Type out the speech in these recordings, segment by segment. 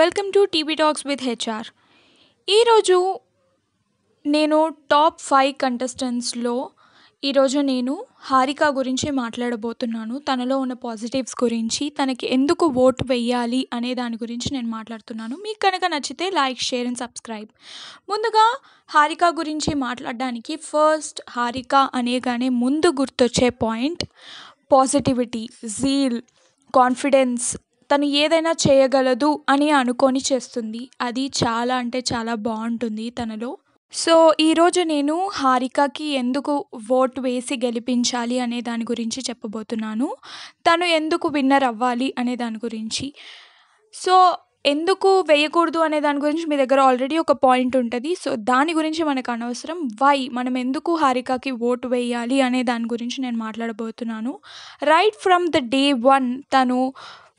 welcome to TV talks with HR ఈరోజు నేను top five కంటెస్టెంట్స్లో ఈరోజు నేను హారిక గురించి మాట్లాడబోతున్నాను తనలో ఉన్న పాజిటివ్స్ గురించి తనకి ఎందుకు ఓటు వెయ్యాలి అనే దాని గురించి నేను మాట్లాడుతున్నాను మీకు కనుక నచ్చితే లైక్ షేర్ అండ్ సబ్స్క్రైబ్ ముందుగా హారిక గురించి మాట్లాడడానికి ఫస్ట్ హారిక అనేగానే ముందు గుర్తొచ్చే పాయింట్ పాజిటివిటీ జీల్ కాన్ఫిడెన్స్ తను ఏదైనా చేయగలదు అని అనుకొని చేస్తుంది అది చాలా అంటే చాలా బాగుంటుంది తనలో సో ఈరోజు నేను హారికకి ఎందుకు ఓట్ వేసి గెలిపించాలి అనే దాని గురించి చెప్పబోతున్నాను తను ఎందుకు విన్నర్ అవ్వాలి అనే దాని గురించి సో ఎందుకు వేయకూడదు అనే దాని గురించి మీ దగ్గర ఆల్రెడీ ఒక పాయింట్ ఉంటుంది సో దాని గురించి మనకు అనవసరం వై మనం ఎందుకు హారికకి ఓటు వేయాలి అనే దాని గురించి నేను మాట్లాడబోతున్నాను right from the day one తను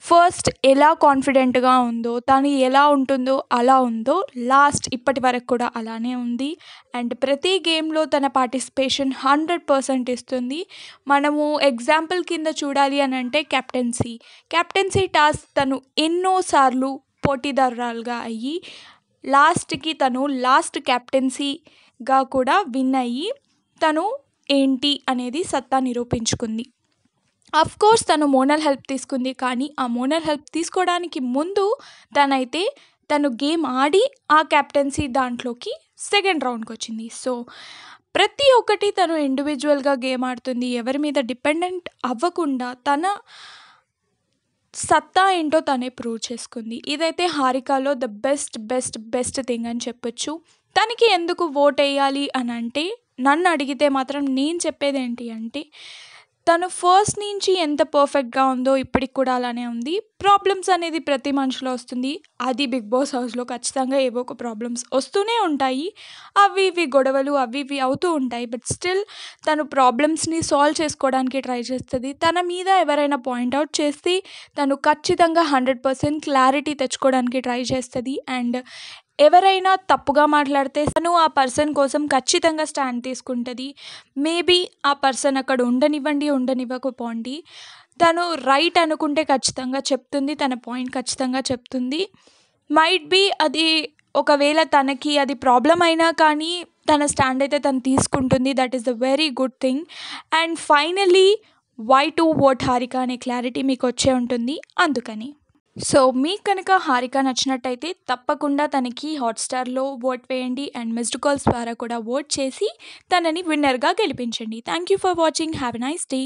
ఫస్ట్ ఎలా కాన్ఫిడెంట్గా ఉందో తను ఎలా ఉంటుందో అలా ఉందో లాస్ట్ ఇప్పటి వరకు కూడా అలానే ఉంది అండ్ ప్రతి గేమ్లో తన పార్టిసిపేషన్ హండ్రెడ్ పర్సెంట్ ఇస్తుంది మనము ఎగ్జాంపుల్ కింద చూడాలి అని అంటే కెప్టెన్సీ కెప్టెన్సీ టాస్క్ తను ఎన్నోసార్లు పోటీదారురాలుగా అయ్యి లాస్ట్కి తను లాస్ట్ కెప్టెన్సీగా కూడా విన్ అయ్యి తను ఏంటి అనేది సత్తా నిరూపించుకుంది కోర్స్ తను మోనల్ హెల్ప్ తీసుకుంది కానీ ఆ మోనల్ హెల్ప్ తీసుకోవడానికి ముందు తనైతే తను గేమ్ ఆడి ఆ క్యాప్టెన్సీ దాంట్లోకి సెకండ్ రౌండ్కి వచ్చింది సో ప్రతి ఒక్కటి తను ఇండివిజువల్గా గేమ్ ఆడుతుంది ఎవరి మీద డిపెండెంట్ అవ్వకుండా తన సత్తా ఏంటో తనే ప్రూవ్ చేసుకుంది ఇదైతే హారికాలో the best best best thing అని చెప్పొచ్చు తనకి ఎందుకు ఓట్ వేయాలి అని అంటే నన్ను అడిగితే మాత్రం నేను చెప్పేది ఏంటి అంటే తను ఫస్ట్ నుంచి ఎంత పర్ఫెక్ట్గా ఉందో ఇప్పటికి కూడా అలానే ఉంది ప్రాబ్లమ్స్ అనేది ప్రతి మనిషిలో వస్తుంది అది బిగ్ బాస్ హౌస్లో ఖచ్చితంగా ఏవో ఒక ప్రాబ్లమ్స్ వస్తూనే ఉంటాయి అవి ఇవి గొడవలు అవి ఇవి అవుతూ ఉంటాయి బట్ స్టిల్ తను ప్రాబ్లమ్స్ని సాల్వ్ చేసుకోవడానికి ట్రై చేస్తుంది తన మీద ఎవరైనా పాయింట్అవుట్ చేసి తను ఖచ్చితంగా హండ్రెడ్ పర్సెంట్ క్లారిటీ తెచ్చుకోవడానికి ట్రై చేస్తుంది అండ్ ఎవరైనా తప్పుగా మాట్లాడితే తను ఆ పర్సన్ కోసం ఖచ్చితంగా స్టాండ్ తీసుకుంటుంది మేబీ ఆ పర్సన్ అక్కడ ఉండనివ్వండి ఉండనివ్వకపోండి తను రైట్ అనుకుంటే ఖచ్చితంగా చెప్తుంది తన పాయింట్ ఖచ్చితంగా చెప్తుంది మైట్ బీ అది ఒకవేళ తనకి అది ప్రాబ్లం అయినా కానీ తన స్టాండ్ అయితే తను తీసుకుంటుంది that is the very good thing and finally why to vote Harika అనే క్లారిటీ మీకు వచ్చే ఉంటుంది అందుకని సో మీకు కనుక హారిక నచ్చినట్టయితే తప్పకుండా తనకి హాట్స్టార్లో ఓట్ వేయండి అండ్ మిస్డ్ కాల్స్ ద్వారా కూడా ఓట్ చేసి తనని విన్నర్గా గెలిపించండి thank you for watching have a nice day